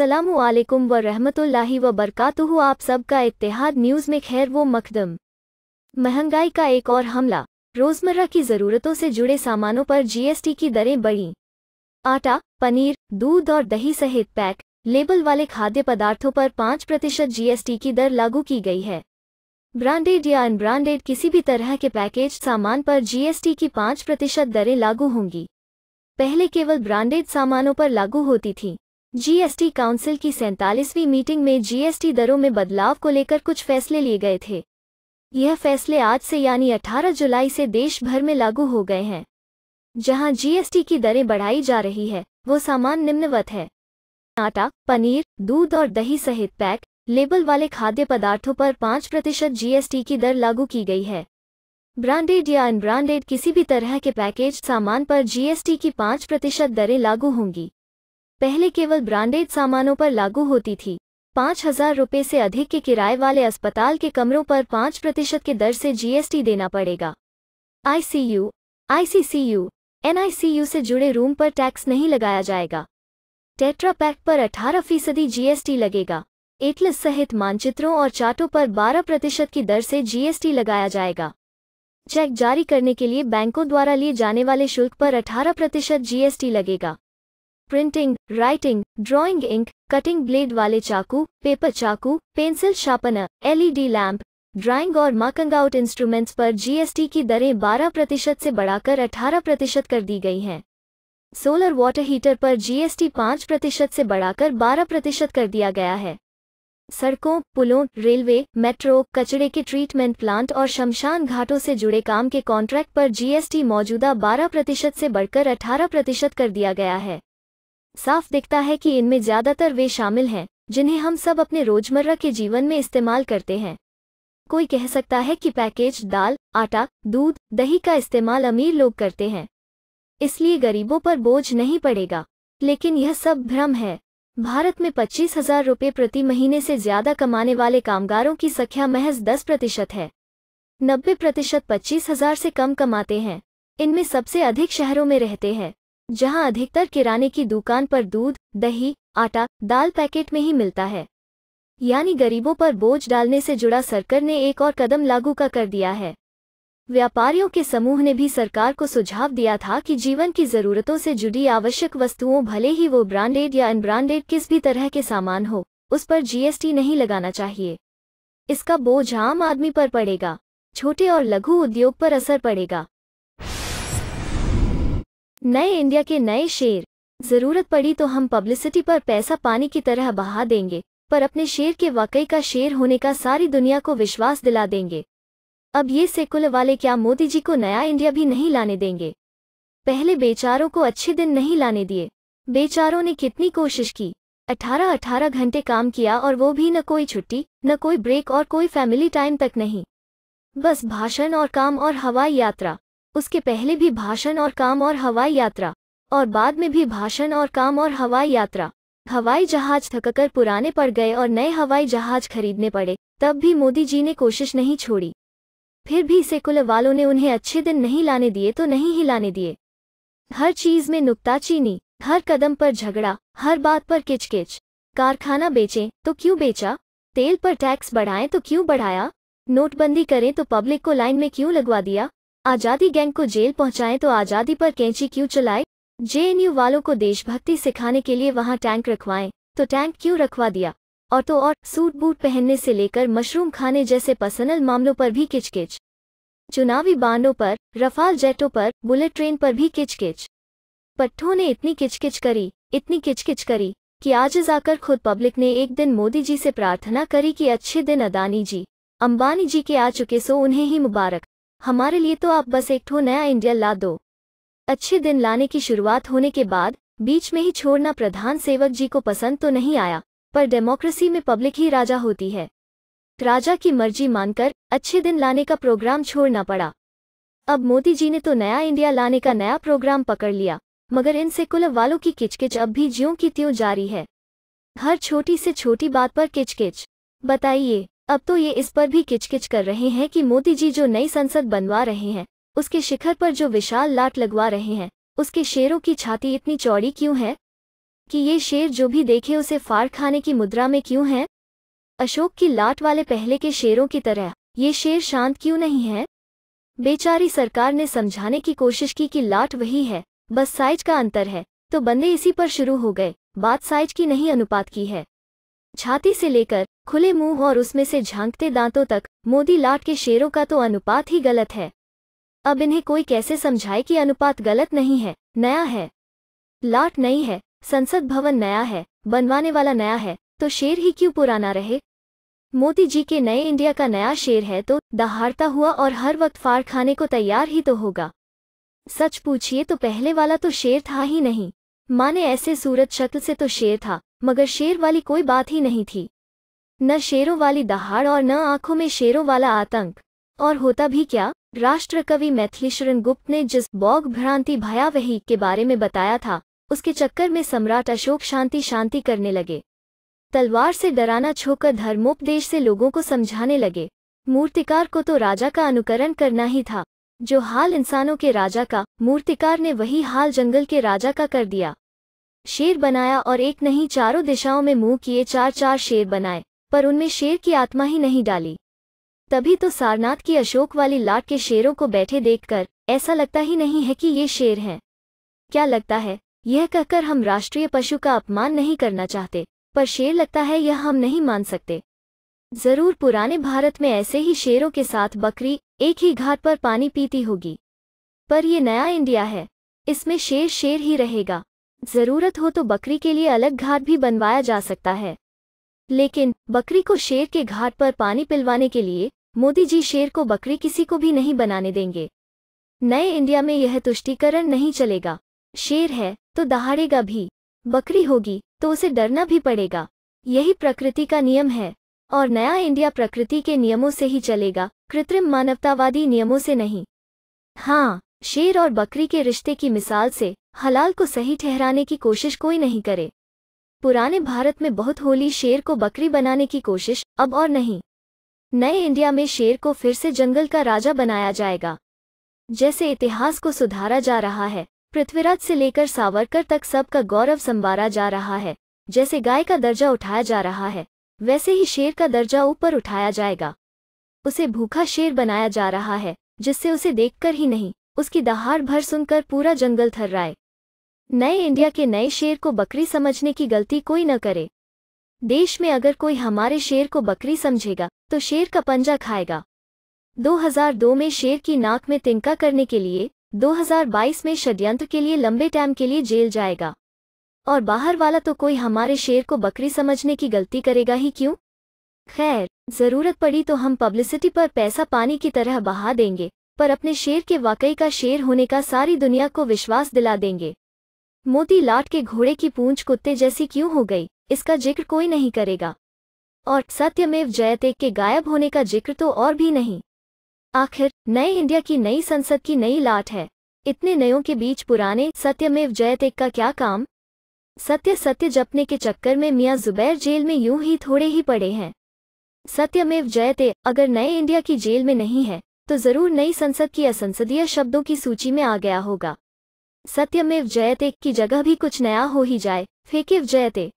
असलकम व रहमतुल्लाहि आप सबका इतिहाद न्यूज़ में खैर वो मकदम महंगाई का एक और हमला रोज़मर्रा की ज़रूरतों से जुड़े सामानों पर जीएसटी की दरें बढ़ीं आटा पनीर दूध और दही सहित पैक लेबल वाले खाद्य पदार्थों पर पाँच प्रतिशत जीएसटी की दर लागू की गई है ब्रांडेड या अनब्रांडेड किसी भी तरह के पैकेज सामान पर जीएसटी की पाँच प्रतिशत दरें लागू होंगी पहले केवल ब्रांडेड सामानों पर लागू होती थी जीएसटी काउंसिल की सैंतालीसवीं मीटिंग में जीएसटी दरों में बदलाव को लेकर कुछ फैसले लिए गए थे यह फैसले आज से यानी 18 जुलाई से देश भर में लागू हो गए हैं जहां जीएसटी की दरें बढ़ाई जा रही है वो सामान निम्नवत है आटा पनीर दूध और दही सहित पैक लेबल वाले खाद्य पदार्थों पर पाँच प्रतिशत जीएसटी की दर लागू की गई है ब्रांडेड या अनब्रांडेड किसी भी तरह के पैकेज सामान पर जीएसटी की पाँच प्रतिशत दरें लागू होंगी पहले केवल ब्रांडेड सामानों पर लागू होती थी पाँच हजार रुपये से अधिक के किराए वाले अस्पताल के कमरों पर पाँच प्रतिशत के दर से जीएसटी देना पड़ेगा आईसीयू आईसीसीयू एनआईसीयू से जुड़े रूम पर टैक्स नहीं लगाया जाएगा टेट्रा पैक पर 18 फीसदी जीएसटी लगेगा एटलस सहित मानचित्रों और चार्टों पर 12 प्रतिशत की दर से जीएसटी लगाया जाएगा चेक जारी करने के लिए बैंकों द्वारा लिए जाने वाले शुल्क पर 18 प्रतिशत जीएसटी लगेगा printing writing drawing ink cutting blade वाले चाकू पेपर चाकू pencil sharpener LED lamp drawing और मार्किंग आउट इंस्ट्रूमेंट्स पर जीएसटी की दरें 12 प्रतिशत से बढ़ाकर 18 प्रतिशत कर दी गई हैं सोलर वाटर हीटर पर जीएसटी 5 प्रतिशत से बढ़ाकर 12 प्रतिशत कर दिया गया है सड़कों पुलों रेलवे मेट्रो कचड़े के ट्रीटमेंट प्लांट और शमशान घाटों से जुड़े काम के कॉन्ट्रैक्ट पर जीएसटी मौजूदा 12 प्रतिशत से बढ़कर 18 प्रतिशत कर दिया गया है साफ दिखता है कि इनमें ज्यादातर वे शामिल हैं जिन्हें हम सब अपने रोजमर्रा के जीवन में इस्तेमाल करते हैं कोई कह सकता है कि पैकेज दाल आटा दूध दही का इस्तेमाल अमीर लोग करते हैं इसलिए गरीबों पर बोझ नहीं पड़ेगा लेकिन यह सब भ्रम है भारत में पच्चीस हजार रुपये प्रति महीने से ज्यादा कमाने वाले कामगारों की संख्या महज दस प्रतिशत है नब्बे प्रतिशत पच्चीस हजार से कम कमाते हैं इनमें सबसे अधिक शहरों में रहते हैं जहां अधिकतर किराने की दुकान पर दूध दही आटा दाल पैकेट में ही मिलता है यानी गरीबों पर बोझ डालने से जुड़ा सरकार ने एक और कदम लागू का कर दिया है व्यापारियों के समूह ने भी सरकार को सुझाव दिया था कि जीवन की ज़रूरतों से जुड़ी आवश्यक वस्तुओं भले ही वो ब्रांडेड या अनब्रांडेड किस भी तरह के सामान हो उस पर जीएसटी नहीं लगाना चाहिए इसका बोझ आम आदमी पर पड़ेगा छोटे और लघु उद्योग पर असर पड़ेगा नए इंडिया के नए शेर जरूरत पड़ी तो हम पब्लिसिटी पर पैसा पानी की तरह बहा देंगे पर अपने शेर के वाकई का शेर होने का सारी दुनिया को विश्वास दिला देंगे अब ये सेकुल वाले क्या मोदी जी को नया इंडिया भी नहीं लाने देंगे पहले बेचारों को अच्छे दिन नहीं लाने दिए बेचारों ने कितनी कोशिश की अठारह अठारह घंटे काम किया और वो भी न कोई छुट्टी न कोई ब्रेक और कोई फैमिली टाइम तक नहीं बस भाषण और काम और हवाई यात्रा उसके पहले भी भाषण और काम और हवाई यात्रा और बाद में भी भाषण और काम और हवाई यात्रा हवाई जहाज थककर पुराने पड़ गए और नए हवाई जहाज खरीदने पड़े तब भी मोदी जी ने कोशिश नहीं छोड़ी फिर भी सेकुल वालों ने उन्हें अच्छे दिन नहीं लाने दिए तो नहीं ही लाने दिए हर चीज़ में नुकताचीनी हर कदम पर झगड़ा हर बात पर किचकिच कारखाना बेचें तो क्यों बेचा तेल पर टैक्स बढ़ाएं तो क्यों बढ़ाया नोटबंदी करें तो पब्लिक को लाइन में क्यों लगवा दिया आजादी गैंग को जेल पहुंचाएं तो आजादी पर कैंची क्यों चलाए जेएनयू वालों को देशभक्ति सिखाने के लिए वहां टैंक रखवाएं तो टैंक क्यों रखवा दिया और तो और सूट बूट पहनने से लेकर मशरूम खाने जैसे पर्सनल मामलों पर भी किचकिच चुनावी बांडों पर रफाल जेटों पर बुलेट ट्रेन पर भी किचकिच पट्ठों ने इतनी किचकिच करी इतनी किचकिच करी कि आज जाकर खुद पब्लिक ने एक दिन मोदी जी से प्रार्थना करी कि अच्छे दिन अदानी जी अंबानी जी के आ चुके सो उन्हें ही मुबारक हमारे लिए तो आप बस एक ठो नया इंडिया ला दो अच्छे दिन लाने की शुरुआत होने के बाद बीच में ही छोड़ना प्रधान सेवक जी को पसंद तो नहीं आया पर डेमोक्रेसी में पब्लिक ही राजा होती है राजा की मर्जी मानकर अच्छे दिन लाने का प्रोग्राम छोड़ना पड़ा अब मोदी जी ने तो नया इंडिया लाने का नया प्रोग्राम पकड़ लिया मगर इन सेकुलर वालों की किचकिच अब भी ज्यों की त्यों जारी है हर छोटी से छोटी बात पर किचकिच बताइए अब तो ये इस पर भी किचकिच कर रहे हैं कि मोदी जी जो नई संसद बनवा रहे हैं उसके शिखर पर जो विशाल लाट लगवा रहे हैं उसके शेरों की छाती इतनी चौड़ी क्यों है कि ये शेर जो भी देखे उसे फार खाने की मुद्रा में क्यों है अशोक की लाट वाले पहले के शेरों की तरह ये शेर शांत क्यों नहीं है बेचारी सरकार ने समझाने की कोशिश की कि लाट वही है बस साइज का अंतर है तो बंदे इसी पर शुरू हो गए बात साइज की नहीं अनुपात की है छाती से लेकर खुले मुंह और उसमें से झांकते दांतों तक मोदी लाट के शेरों का तो अनुपात ही गलत है अब इन्हें कोई कैसे समझाए कि अनुपात गलत नहीं है नया है लाट नई है संसद भवन नया है बनवाने वाला नया है तो शेर ही क्यों पुराना रहे मोदी जी के नए इंडिया का नया शेर है तो दहाड़ता हुआ और हर वक्त फाड़ खाने को तैयार ही तो होगा सच पूछिए तो पहले वाला तो शेर था ही नहीं माने ऐसे सूरत शक्ल से तो शेर था मगर शेर वाली कोई बात ही नहीं थी न शेरों वाली दहाड़ और न आंखों में शेरों वाला आतंक और होता भी क्या राष्ट्र कवि मैथिलीशरण गुप्त ने जिस बौग भ्रांति भयावही के बारे में बताया था उसके चक्कर में सम्राट अशोक शांति शांति करने लगे तलवार से डराना छोकर धर्मोपदेश से लोगों को समझाने लगे मूर्तिकार को तो राजा का अनुकरण करना ही था जो हाल इंसानों के राजा का मूर्तिकार ने वही हाल जंगल के राजा का कर दिया शेर बनाया और एक नहीं चारों दिशाओं में मुंह किए चार चार शेर बनाए पर उनमें शेर की आत्मा ही नहीं डाली तभी तो सारनाथ की अशोक वाली लाट के शेरों को बैठे देखकर ऐसा लगता ही नहीं है कि ये शेर हैं क्या लगता है यह कहकर हम राष्ट्रीय पशु का अपमान नहीं करना चाहते पर शेर लगता है यह हम नहीं मान सकते जरूर पुराने भारत में ऐसे ही शेरों के साथ बकरी एक ही घाट पर पानी पीती होगी पर ये नया इंडिया है इसमें शेर शेर ही रहेगा जरूरत हो तो बकरी के लिए अलग घाट भी बनवाया जा सकता है लेकिन बकरी को शेर के घाट पर पानी पिलवाने के लिए मोदी जी शेर को बकरी किसी को भी नहीं बनाने देंगे नए इंडिया में यह तुष्टिकरण नहीं चलेगा शेर है तो दहाड़ेगा भी बकरी होगी तो उसे डरना भी पड़ेगा यही प्रकृति का नियम है और नया इंडिया प्रकृति के नियमों से ही चलेगा कृत्रिम मानवतावादी नियमों से नहीं हाँ शेर और बकरी के रिश्ते की मिसाल से हलाल को सही ठहराने की कोशिश कोई नहीं करे पुराने भारत में बहुत होली शेर को बकरी बनाने की कोशिश अब और नहीं नए इंडिया में शेर को फिर से जंगल का राजा बनाया जाएगा जैसे इतिहास को सुधारा जा रहा है पृथ्वीराज से लेकर सावरकर तक सबका गौरव संवारा जा रहा है जैसे गाय का दर्जा उठाया जा रहा है वैसे ही शेर का दर्जा ऊपर उठाया जाएगा उसे भूखा शेर बनाया जा रहा है जिससे उसे देखकर ही नहीं उसकी दहाड़ भर सुनकर पूरा जंगल थर्राए नए इंडिया के नए शेर को बकरी समझने की गलती कोई न करे देश में अगर कोई हमारे शेर को बकरी समझेगा तो शेर का पंजा खाएगा 2002 में शेर की नाक में तिनका करने के लिए 2022 में षड्यंत्र के लिए लंबे टाइम के लिए जेल जाएगा और बाहर वाला तो कोई हमारे शेर को बकरी समझने की गलती करेगा ही क्यों खैर जरूरत पड़ी तो हम पब्लिसिटी पर पैसा पानी की तरह बहा देंगे पर अपने शेर के वाकई का शेर होने का सारी दुनिया को विश्वास दिला देंगे मोती लाट के घोड़े की पूंछ कुत्ते जैसी क्यों हो गई इसका जिक्र कोई नहीं करेगा और सत्यमेव जयते के गायब होने का जिक्र तो और भी नहीं आखिर नए इंडिया की नई संसद की नई लाट है इतने नयों के बीच पुराने सत्यमेव जयते का क्या काम सत्य सत्य जपने के चक्कर में मियाँ जुबैर जेल में यूं ही थोड़े ही पड़े हैं सत्यमेव जयते अगर नए इंडिया की जेल में नहीं है तो जरूर नई संसद की असंसदीय शब्दों की सूची में आ गया होगा सत्यमेव जयते की जगह भी कुछ नया हो ही जाए फेकेव जयते